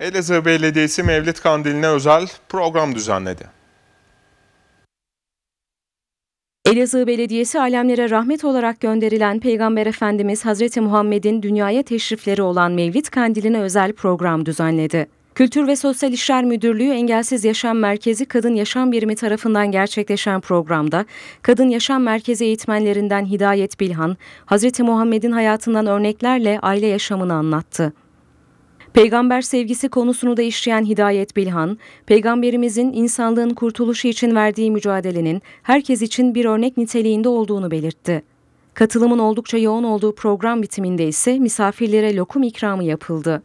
Elazığ Belediyesi Mevlid Kandili'ne özel program düzenledi. Elazığ Belediyesi alemlere rahmet olarak gönderilen Peygamber Efendimiz Hazreti Muhammed'in dünyaya teşrifleri olan Mevlid Kandili'ne özel program düzenledi. Kültür ve Sosyal İşler Müdürlüğü Engelsiz Yaşam Merkezi Kadın Yaşam Birimi tarafından gerçekleşen programda Kadın Yaşam Merkezi eğitmenlerinden Hidayet Bilhan, Hazreti Muhammed'in hayatından örneklerle aile yaşamını anlattı. Peygamber sevgisi konusunu da işleyen Hidayet Bilhan, peygamberimizin insanlığın kurtuluşu için verdiği mücadelenin herkes için bir örnek niteliğinde olduğunu belirtti. Katılımın oldukça yoğun olduğu program bitiminde ise misafirlere lokum ikramı yapıldı.